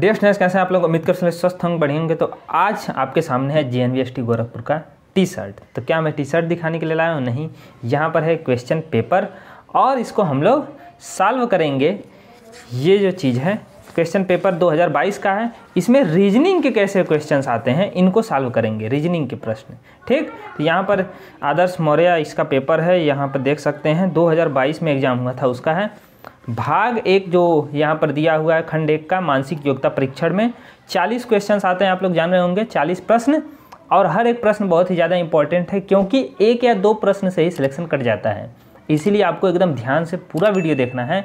dear students कैसे आप लोग उम्मीद कर सकते स्वस्थ होंगे बढ़ेंगे तो आज आपके सामने है जे एन गोरखपुर का टी शर्ट तो क्या मैं टी शर्ट दिखाने के लिए लाया हूँ नहीं यहाँ पर है क्वेश्चन पेपर और इसको हम लोग सॉल्व करेंगे ये जो चीज़ है क्वेश्चन पेपर 2022 का है इसमें रीजनिंग के कैसे क्वेश्चंस आते हैं इनको सॉल्व करेंगे रीजनिंग के प्रश्न ठीक तो यहाँ पर आदर्श मौर्य इसका पेपर है यहाँ पर देख सकते हैं 2022 में एग्ज़ाम हुआ था उसका है भाग एक जो यहाँ पर दिया हुआ है खंड एक का मानसिक योग्यता परीक्षण में चालीस क्वेश्चन आते हैं आप लोग जान रहे होंगे चालीस प्रश्न और हर एक प्रश्न बहुत ही ज़्यादा इंपॉर्टेंट है क्योंकि एक या दो प्रश्न से ही सिलेक्शन कट जाता है इसीलिए आपको एकदम ध्यान से पूरा वीडियो देखना है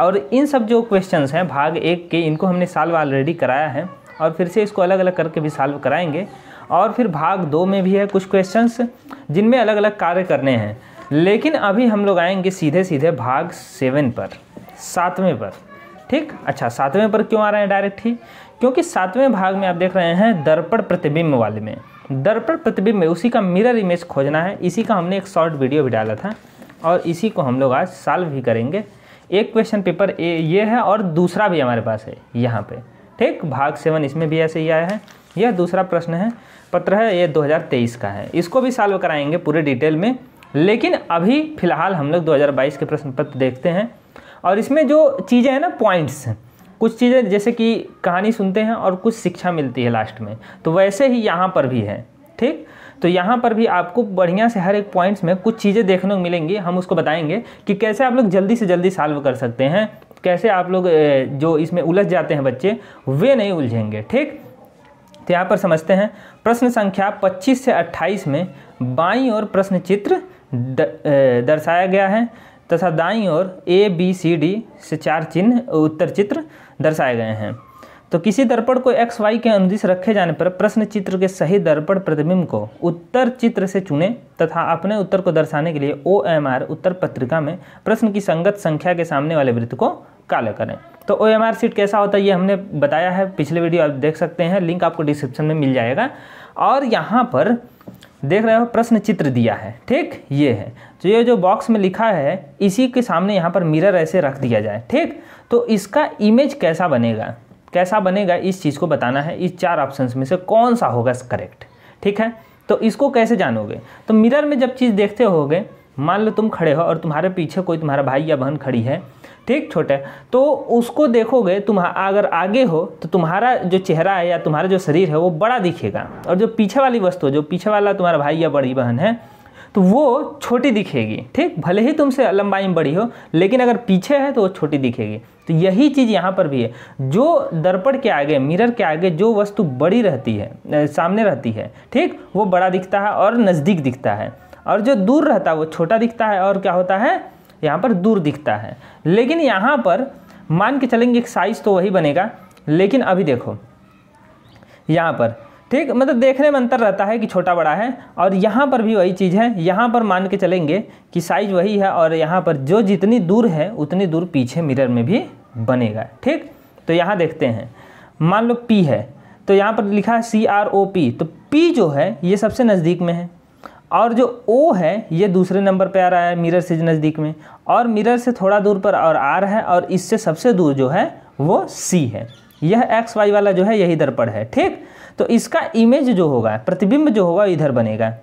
और इन सब जो क्वेश्चन हैं भाग एक के इनको हमने साल्व ऑलरेडी कराया है और फिर से इसको अलग अलग करके भी साल्व कराएंगे और फिर भाग दो में भी है कुछ क्वेश्चंस जिनमें अलग अलग कार्य करने हैं लेकिन अभी हम लोग आएंगे सीधे सीधे भाग सेवन पर सातवें पर ठीक अच्छा सातवें पर क्यों आ रहे हैं डायरेक्ट ही क्योंकि सातवें भाग में आप देख रहे हैं दर्पण प्रतिबिंब वाले में दर्पण प्रतिबिंब में उसी का मिरर इमेज खोजना है इसी का हमने एक शॉर्ट वीडियो भी डाला था और इसी को हम लोग आज सॉल्व भी करेंगे एक क्वेश्चन पेपर ए ये है और दूसरा भी हमारे पास है यहाँ पे ठीक भाग सेवन इसमें भी ऐसे ही आया है यह दूसरा प्रश्न है पत्र है ये 2023 का है इसको भी सॉल्व कराएंगे पूरे डिटेल में लेकिन अभी फिलहाल हम लोग 2022 के प्रश्न पत्र देखते हैं और इसमें जो चीज़ें हैं ना पॉइंट्स कुछ चीज़ें जैसे कि कहानी सुनते हैं और कुछ शिक्षा मिलती है लास्ट में तो वैसे ही यहाँ पर भी है ठीक तो यहाँ पर भी आपको बढ़िया से हर एक पॉइंट्स में कुछ चीज़ें देखने को मिलेंगी हम उसको बताएंगे कि कैसे आप लोग जल्दी से जल्दी सॉल्व कर सकते हैं कैसे आप लोग जो इसमें उलझ जाते हैं बच्चे वे नहीं उलझेंगे ठीक तो यहाँ पर समझते हैं प्रश्न संख्या 25 से 28 में बाई और प्रश्न चित्र दर्शाया गया है तथा दाई ओर ए बी सी डी से चार चिन्ह उत्तर चित्र दर्शाए गए हैं तो किसी दर्पण को एक्स वाई के अनुदिश रखे जाने पर प्रश्न चित्र के सही दर्पण प्रतिबिंब को उत्तर चित्र से चुने तथा अपने उत्तर को दर्शाने के लिए ओ एम आर उत्तर पत्रिका में प्रश्न की संगत संख्या के सामने वाले वृत्त को काले करें तो ओ एम आर सीट कैसा होता है ये हमने बताया है पिछले वीडियो आप देख सकते हैं लिंक आपको डिस्क्रिप्शन में मिल जाएगा और यहाँ पर देख रहे हो प्रश्न चित्र दिया है ठीक ये है तो ये जो बॉक्स में लिखा है इसी के सामने यहाँ पर मिरर ऐसे रख दिया जाए ठीक तो इसका इमेज कैसा बनेगा कैसा बनेगा इस चीज़ को बताना है इस चार ऑप्शंस में से कौन सा होगा करेक्ट ठीक है तो इसको कैसे जानोगे तो मिरर में जब चीज़ देखते होगे मान लो तुम खड़े हो और तुम्हारे पीछे कोई तुम्हारा भाई या बहन खड़ी है ठीक छोटे तो उसको देखोगे तुम अगर आगे हो तो तुम्हारा जो चेहरा है या तुम्हारा जो शरीर है वो बड़ा दिखेगा और जो पीछे वाली वस्तु जो पीछे वाला तुम्हारा भाई या बड़ी बहन है तो वो छोटी दिखेगी ठीक भले ही तुमसे लंबाई में बड़ी हो लेकिन अगर पीछे है तो वो छोटी दिखेगी तो यही चीज़ यहाँ पर भी है जो दर्पण के आगे मिरर के आगे जो वस्तु बड़ी रहती है सामने रहती है ठीक वो बड़ा दिखता है और नज़दीक दिखता है और जो दूर रहता है वो छोटा दिखता है और क्या होता है यहाँ पर दूर दिखता है लेकिन यहाँ पर मान के चलेंगे एक साइज़ तो वही बनेगा लेकिन अभी देखो यहाँ पर ठीक मतलब देखने में अंतर रहता है कि छोटा बड़ा है और यहाँ पर भी वही चीज़ है यहाँ पर मान के चलेंगे कि साइज़ वही है और यहाँ पर जो जितनी दूर है उतनी दूर पीछे मिरर में भी बनेगा ठीक तो यहाँ देखते हैं मान लो पी है तो यहाँ पर लिखा है सी आर ओ पी तो पी जो है ये सबसे नज़दीक में है और जो ओ है ये दूसरे नंबर पे आ रहा है मिरर से नज़दीक में और मिरर से थोड़ा दूर पर और आर है और इससे सबसे दूर जो है वो सी है यह एक्स वाई वाला जो है यही दर्पण है ठीक तो इसका इमेज जो होगा प्रतिबिंब जो होगा इधर बनेगा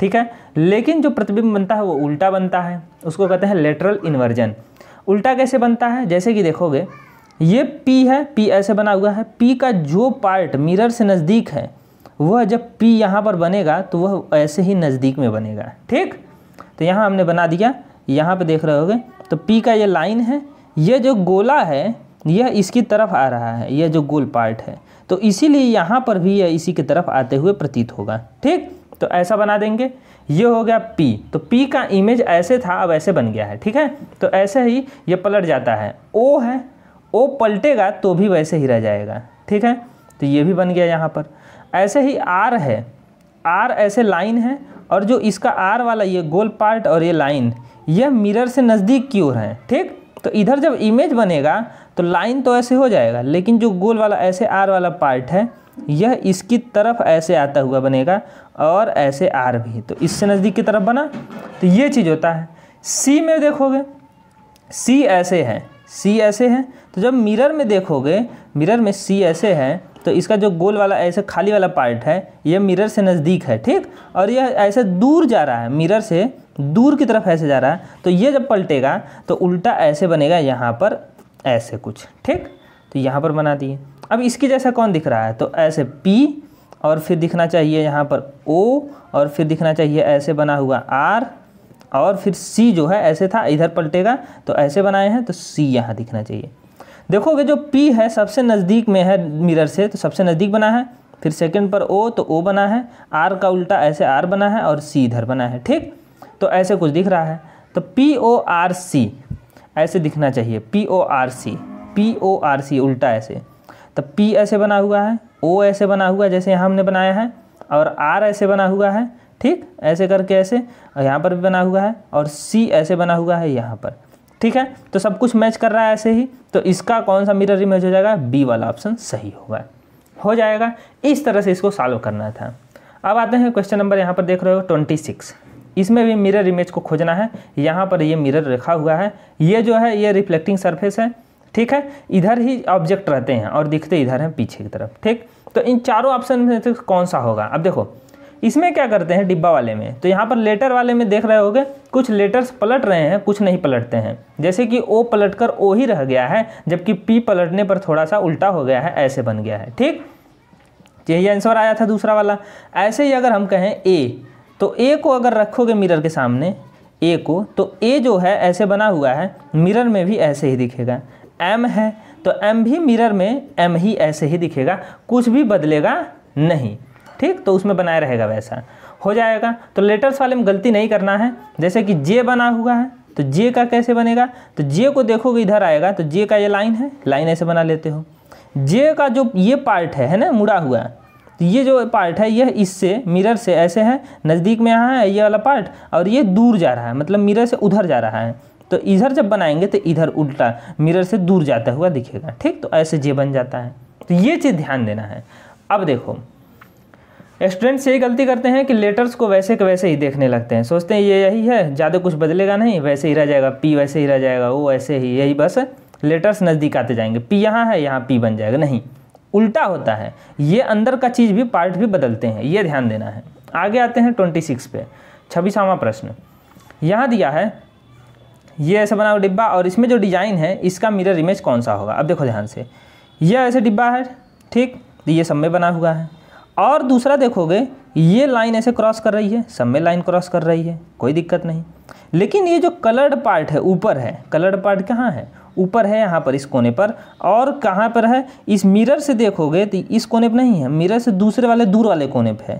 ठीक है लेकिन जो प्रतिबिंब बनता है वो उल्टा बनता है उसको कहते हैं लेटरल इन्वर्जन उल्टा कैसे बनता है जैसे कि देखोगे ये पी है पी ऐसे बना हुआ है पी का जो पार्ट मिरर से नज़दीक है वह जब P यहाँ पर बनेगा तो वह ऐसे ही नज़दीक में बनेगा ठीक तो यहाँ हमने बना दिया यहाँ पे देख रहे होगे तो P का ये लाइन है ये जो गोला है यह इसकी तरफ आ रहा है यह जो गोल पार्ट है तो इसीलिए यहाँ पर भी यह इसी की तरफ आते हुए प्रतीत होगा ठीक तो ऐसा बना देंगे ये हो गया P तो P का इमेज ऐसे था अब ऐसे बन गया है ठीक है तो ऐसे ही ये पलट जाता है O है O पलटेगा तो भी वैसे ही रह जाएगा ठीक है तो ये भी बन गया यहाँ पर ऐसे ही आर है आर ऐसे लाइन है और जो इसका आर वाला ये गोल पार्ट और ये लाइन यह मिरर से नज़दीक की ओर है ठीक तो इधर जब इमेज बनेगा तो लाइन तो ऐसे हो जाएगा लेकिन जो गोल वाला ऐसे आर वाला पार्ट है यह इसकी तरफ ऐसे आता हुआ बनेगा और ऐसे आर भी तो इससे नज़दीक की तरफ बना तो ये चीज़ होता है सी में देखोगे सी ऐसे है सी ऐसे है तो जब मिरर में देखोगे मिरर में सी ऐसे है तो इसका जो गोल वाला ऐसे खाली वाला पार्ट है यह मिरर से नज़दीक है ठीक और यह ऐसे दूर जा रहा है मिरर से दूर की तरफ ऐसे जा रहा है तो ये जब पलटेगा तो उल्टा ऐसे बनेगा यहाँ पर ऐसे कुछ ठीक तो यहाँ पर बना दिए अब इसके जैसा कौन दिख रहा है तो ऐसे पी और फिर दिखना चाहिए यहाँ पर ओ और फिर दिखना चाहिए ऐसे बना हुआ आर और फिर सी जो है ऐसे था इधर पलटेगा तो ऐसे बनाए हैं तो सी यहाँ दिखना चाहिए देखोगे जो P है सबसे नज़दीक में है मिरर से तो सबसे नज़दीक बना है फिर सेकंड पर O तो O बना है R का उल्टा ऐसे R बना है और C इधर बना है ठीक तो ऐसे कुछ दिख रहा है तो पी ओ आर सी ऐसे दिखना चाहिए P O R C P O R C उल्टा ऐसे तो P ऐसे बना हुआ है O ऐसे बना हुआ है जैसे यहाँ हमने बनाया है और R ऐसे बना हुआ है ठीक ऐसे करके ऐसे और यहाँ पर भी बना हुआ है और C ऐसे बना हुआ है यहाँ पर ठीक है तो सब कुछ मैच कर रहा है ऐसे ही तो इसका कौन सा मिरर इमेज हो जाएगा बी वाला ऑप्शन सही होगा हो जाएगा इस तरह से इसको सॉल्व करना था अब आते हैं क्वेश्चन नंबर यहाँ पर देख रहे हो ट्वेंटी सिक्स इसमें भी मिरर इमेज को खोजना है यहाँ पर ये मिरर रखा हुआ है ये जो है ये रिफ्लेक्टिंग सरफेस है ठीक है इधर ही ऑब्जेक्ट रहते हैं और दिखते इधर हैं पीछे की तरफ ठीक तो इन चारों ऑप्शन में से कौन सा होगा अब देखो इसमें क्या करते हैं डिब्बा वाले में तो यहाँ पर लेटर वाले में देख रहे होगे कुछ लेटर्स पलट रहे हैं कुछ नहीं पलटते हैं जैसे कि ओ पलट कर ओ ही रह गया है जबकि पी पलटने पर थोड़ा सा उल्टा हो गया है ऐसे बन गया है ठीक यही आंसर आया था दूसरा वाला ऐसे ही अगर हम कहें ए तो ए को अगर रखोगे मिरर के सामने ए को तो ए जो है ऐसे बना हुआ है मिरर में भी ऐसे ही दिखेगा एम है तो एम भी मिरर में एम ही ऐसे ही दिखेगा कुछ भी बदलेगा नहीं ठीक तो उसमें बनाया रहेगा वैसा हो जाएगा तो लेटर्स वाले में गलती नहीं करना है जैसे कि जे बना हुआ है तो जे का कैसे बनेगा तो जे को देखोगे इधर आएगा तो जे का ये लाइन है लाइन ऐसे बना लेते हो जे का जो ये पार्ट है है ना मुड़ा हुआ तो ये जो पार्ट है यह इससे मिरर से ऐसे है नज़दीक में यहाँ है ये वाला पार्ट और ये दूर जा रहा है मतलब मिरर से उधर जा रहा है तो इधर जब बनाएंगे तो इधर उल्टा मिरर से दूर जाता हुआ दिखेगा ठीक तो ऐसे जे बन जाता है तो ये चीज़ ध्यान देना है अब देखो स्टूडेंट्स यही गलती करते हैं कि लेटर्स को वैसे के वैसे ही देखने लगते हैं सोचते हैं ये यही है ज़्यादा कुछ बदलेगा नहीं वैसे ही रह जाएगा पी वैसे ही रह जाएगा वो वैसे ही यही बस लेटर्स नज़दीक आते जाएंगे पी यहाँ है यहाँ पी बन जाएगा नहीं उल्टा होता है ये अंदर का चीज़ भी पार्ट भी बदलते हैं ये ध्यान देना है आगे आते हैं ट्वेंटी सिक्स पे छब्बीसवां प्रश्न यहाँ दिया है ये ऐसा बना हुआ डिब्बा और इसमें जो डिज़ाइन है इसका मिरर इमेज कौन सा होगा अब देखो ध्यान से यह ऐसे डिब्बा है ठीक ये सब में बना हुआ है और दूसरा देखोगे ये लाइन ऐसे क्रॉस कर रही है सब में लाइन क्रॉस कर रही है कोई दिक्कत नहीं लेकिन ये जो कलर्ड पार्ट है ऊपर है कलर्ड पार्ट कहाँ है ऊपर है यहाँ पर इस कोने पर और कहाँ पर है इस मिरर से देखोगे तो इस कोने पर नहीं है मिरर से दूसरे वाले दूर वाले कोने पर है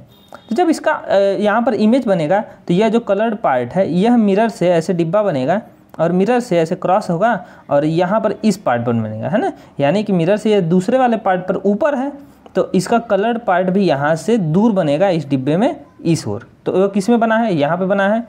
तो जब इसका यहाँ पर इमेज बनेगा तो यह जो कलर्ड पार्ट है यह मिरर से ऐसे डिब्बा बनेगा और मिरर से ऐसे क्रॉस होगा और यहाँ पर इस पार्ट पर बनेगा है ना यानी कि मिरर से यह दूसरे वाले पार्ट पर ऊपर है तो इसका कलर्ड पार्ट भी यहाँ से दूर बनेगा इस डिब्बे में इस ओर तो वो किस में बना है यहाँ पे बना है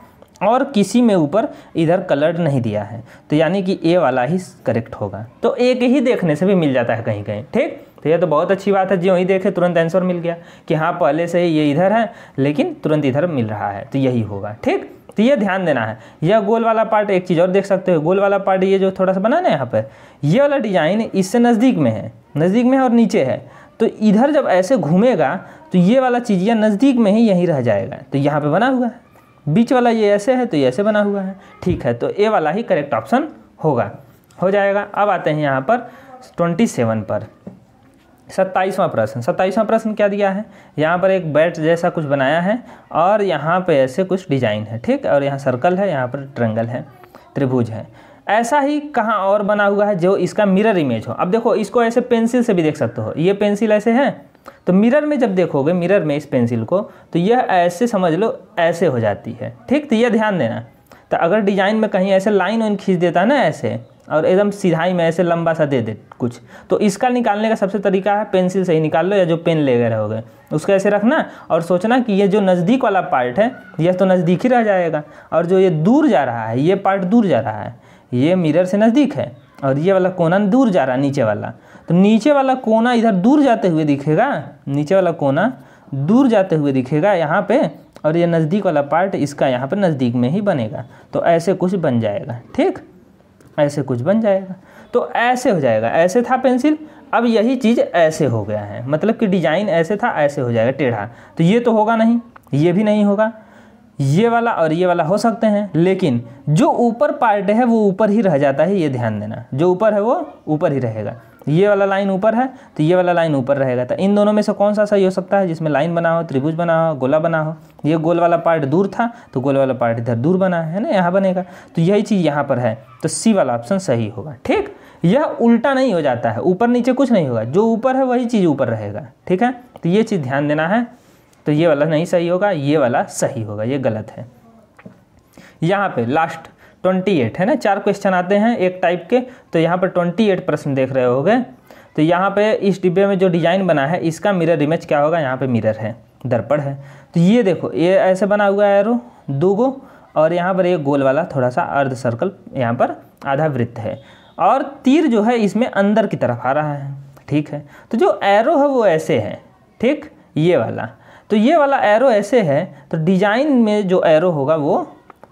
और किसी में ऊपर इधर कलर्ड नहीं दिया है तो यानी कि ए वाला ही करेक्ट होगा तो एक ही देखने से भी मिल जाता है कहीं कहीं ठीक तो यह तो बहुत अच्छी बात है जो ही देखे तुरंत आंसर मिल गया कि हाँ पहले से ये इधर है लेकिन तुरंत इधर मिल रहा है तो यही होगा ठीक तो ये ध्यान देना है यह गोल वाला पार्ट एक चीज़ और देख सकते हो गोल वाला पार्ट ये जो थोड़ा सा बना ना यहाँ पर ये वाला डिजाइन इससे नज़दीक में है नज़दीक में है और नीचे है तो इधर जब ऐसे घूमेगा तो ये वाला चीज़ यह नज़दीक में ही यहीं रह जाएगा तो यहाँ पे बना हुआ है बीच वाला ये ऐसे है तो ये ऐसे बना हुआ है ठीक है तो ए वाला ही करेक्ट ऑप्शन होगा हो जाएगा अब आते हैं यहाँ पर ट्वेंटी सेवन पर सत्ताईसवां प्रश्न सत्ताईसवां प्रश्न क्या दिया है यहाँ पर एक बैट जैसा कुछ बनाया है और यहाँ पर ऐसे कुछ डिजाइन है ठीक और यहाँ सर्कल है यहाँ पर ट्रेंगल है त्रिभुज है ऐसा ही कहाँ और बना हुआ है जो इसका मिरर इमेज हो अब देखो इसको ऐसे पेंसिल से भी देख सकते हो ये पेंसिल ऐसे है तो मिरर में जब देखोगे मिरर में इस पेंसिल को तो यह ऐसे समझ लो ऐसे हो जाती है ठीक तो यह ध्यान देना तो अगर डिजाइन में कहीं ऐसे लाइन वाइन खींच देता ना ऐसे और एकदम सिधाई में ऐसे लंबा सा दे दे कुछ तो इसका निकालने का सबसे तरीका है पेंसिल से ही निकाल लो या जो पेन ले गए रहोगे उसको ऐसे रखना और सोचना कि ये जो नज़दीक वाला पार्ट है यह तो नज़दीक ही रह जाएगा और जो ये दूर जा रहा है ये पार्ट दूर जा रहा है ये मिरर से नज़दीक है और ये वाला कोना दूर जा रहा है नीचे वाला तो नीचे वाला कोना इधर दूर जाते हुए दिखेगा नीचे वाला कोना दूर जाते हुए दिखेगा यहाँ पे और ये नज़दीक वाला पार्ट इसका यहाँ पर नज़दीक में ही बनेगा तो ऐसे कुछ बन जाएगा ठीक ऐसे कुछ बन जाएगा तो ऐसे हो जाएगा ऐसे था पेंसिल अब यही चीज़ ऐसे हो गया है मतलब कि डिजाइन ऐसे था ऐसे हो जाएगा टेढ़ा तो ये तो होगा नहीं ये भी नहीं होगा ये वाला और ये वाला हो सकते हैं लेकिन जो ऊपर पार्ट है वो ऊपर ही रह जाता है ये ध्यान देना जो ऊपर है वो ऊपर ही रहेगा ये वाला लाइन ऊपर है तो ये वाला लाइन ऊपर रहेगा तो इन दोनों में से कौन सा सही हो सकता है जिसमें लाइन बना हो त्रिभुज बना हो गोला बना हो ये गोल वाला पार्ट दूर था तो गोल वाला पार्ट इधर दूर बना है ना यहाँ बनेगा तो यही चीज़ यहाँ पर है तो सी वाला ऑप्शन सही होगा ठीक यह उल्टा नहीं हो जाता है ऊपर नीचे कुछ नहीं होगा जो ऊपर है वही चीज़ ऊपर रहेगा ठीक है तो ये चीज़ ध्यान देना है तो ये वाला नहीं सही होगा ये वाला सही होगा ये गलत है यहाँ पे लास्ट ट्वेंटी एट है ना चार क्वेश्चन आते हैं एक टाइप के तो यहाँ पर ट्वेंटी एट प्रश्न देख रहे होगे तो यहाँ पे इस डिब्बे में जो डिजाइन बना है इसका मिरर इमेज क्या होगा यहाँ पे मिरर है दर्पण है तो ये देखो ये ऐसे बना हुआ है एरो दो गो और यहाँ पर एक गोल वाला थोड़ा सा अर्ध सर्कल यहाँ पर आधा वृत्त है और तीर जो है इसमें अंदर की तरफ आ रहा है ठीक है तो जो एरो है वो ऐसे है ठीक ये वाला तो ये वाला एरो ऐसे है तो डिजाइन में जो एरो होगा वो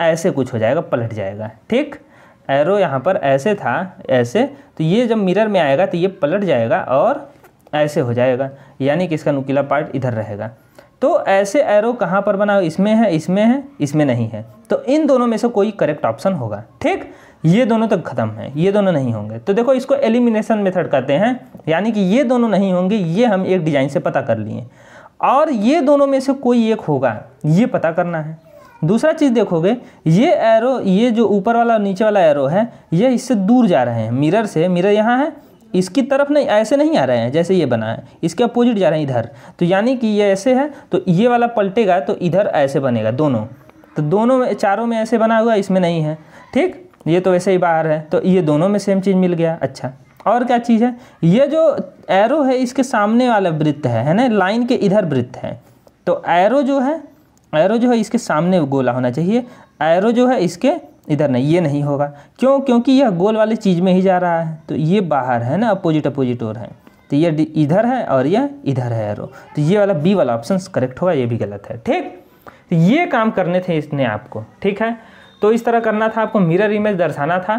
ऐसे कुछ हो जाएगा पलट जाएगा ठीक एरो यहाँ पर ऐसे था ऐसे तो ये जब मिरर में आएगा तो ये पलट जाएगा और ऐसे हो जाएगा यानी कि इसका नुकीला पार्ट इधर रहेगा तो ऐसे एरो कहाँ पर बना इसमें है इसमें है इसमें नहीं है तो इन दोनों में से कोई करेक्ट ऑप्शन होगा ठीक ये दोनों तक तो खत्म है ये दोनों नहीं होंगे तो देखो इसको एलिमिनेशन मेथड कहते हैं यानी कि ये दोनों नहीं होंगे ये हम एक डिजाइन से पता कर लिए और ये दोनों में से कोई एक होगा ये पता करना है दूसरा चीज़ देखोगे ये एरो ये जो ऊपर वाला और नीचे वाला एरो है ये इससे दूर जा रहे हैं मिरर से मिरर यहाँ है इसकी तरफ नहीं ऐसे नहीं आ रहे हैं जैसे ये बना है इसके अपोजिट जा रहे हैं इधर तो यानी कि ये ऐसे है तो ये वाला पलटेगा तो इधर ऐसे बनेगा दोनों तो दोनों में चारों में ऐसे बना हुआ इसमें नहीं है ठीक ये तो वैसे ही बाहर है तो ये दोनों में सेम चीज़ मिल गया अच्छा और क्या चीज़ है ये जो एरो है इसके सामने वाला वृत्त है है ना लाइन के इधर वृत्त है तो एरो जो है एरो जो है इसके सामने गोला होना चाहिए एरो जो है इसके इधर नहीं ये नहीं होगा क्यों क्योंकि यह गोल वाली चीज़ में ही जा रहा है तो ये बाहर है ना अपोजिट अपोजिट और है तो ये इधर है और यह इधर है एरो तो ये वाला बी वाला ऑप्शन करेक्ट होगा ये भी गलत है ठीक तो ये काम करने थे इसने आपको ठीक है तो इस तरह करना था आपको मिरर इमेज दर्शाना था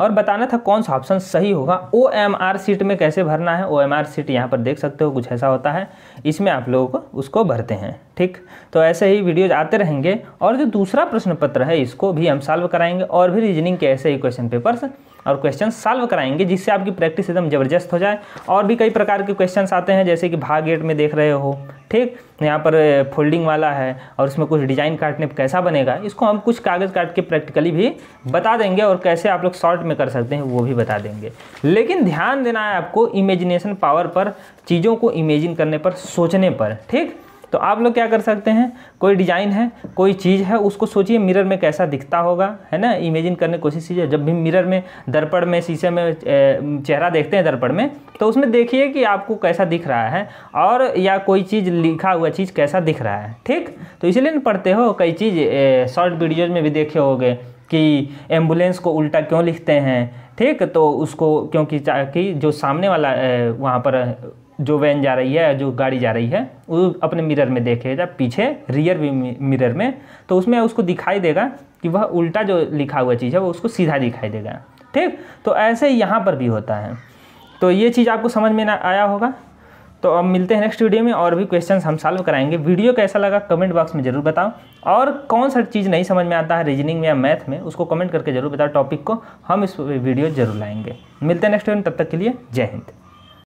और बताना था कौन सा ऑप्शन सही होगा ओ एम आर सीट में कैसे भरना है ओ एम आर सीट यहाँ पर देख सकते हो कुछ ऐसा होता है इसमें आप लोग उसको भरते हैं ठीक तो ऐसे ही वीडियोज आते रहेंगे और जो दूसरा प्रश्न पत्र है इसको भी हम सॉल्व कराएंगे और भी रीजनिंग के ऐसे ही क्वेश्चन पेपर्स और क्वेश्चन सॉल्व कराएंगे जिससे आपकी प्रैक्टिस एकदम ज़बरदस्त हो जाए और भी कई प्रकार के क्वेश्चन आते हैं जैसे कि भाग एट में देख रहे हो ठीक यहाँ पर फोल्डिंग वाला है और इसमें कुछ डिज़ाइन काटने कैसा बनेगा इसको हम कुछ कागज़ काट के प्रैक्टिकली भी बता देंगे और कैसे आप लोग शॉर्ट शॉर्ट में कर सकते हैं वो भी बता देंगे लेकिन ध्यान देना है आपको इमेजिनेशन पावर पर चीज़ों को इमेजिन करने पर सोचने पर ठीक तो आप लोग क्या कर सकते हैं कोई डिज़ाइन है कोई चीज़ है उसको सोचिए मिरर में कैसा दिखता होगा है ना इमेजिन करने की कोशिश कीजिए जब भी मिरर में दर्पण में शीशे में चेहरा देखते हैं दर्पण में तो उसमें देखिए कि आपको कैसा दिख रहा है और या कोई चीज़ लिखा हुआ चीज़ कैसा दिख रहा है ठीक तो इसीलिए पढ़ते हो कई चीज़ शॉर्ट वीडियोज़ में भी देखे होगे कि एम्बुलेंस को उल्टा क्यों लिखते हैं ठीक तो उसको क्योंकि कि जो सामने वाला वहाँ पर जो वैन जा रही है जो गाड़ी जा रही है वो अपने मिरर में देखेगा पीछे रियर मिरर में तो उसमें उसको दिखाई देगा कि वह उल्टा जो लिखा हुआ चीज़ है वो उसको सीधा दिखाई देगा ठीक तो ऐसे यहाँ पर भी होता है तो ये चीज़ आपको समझ में ना आया होगा तो अब मिलते हैं नेक्स्ट वीडियो में और भी क्वेश्चन हम सॉल्व कराएंगे वीडियो कैसा लगा कमेंट बॉक्स में जरूर बताओ और कौन सा चीज़ नहीं समझ में आता है रीजनिंग में या मैथ में उसको कमेंट करके जरूर बताओ टॉपिक को हम इस वीडियो जरूर लाएंगे मिलते हैं नेक्स्ट वीडियो में तब तक के लिए जय हिंद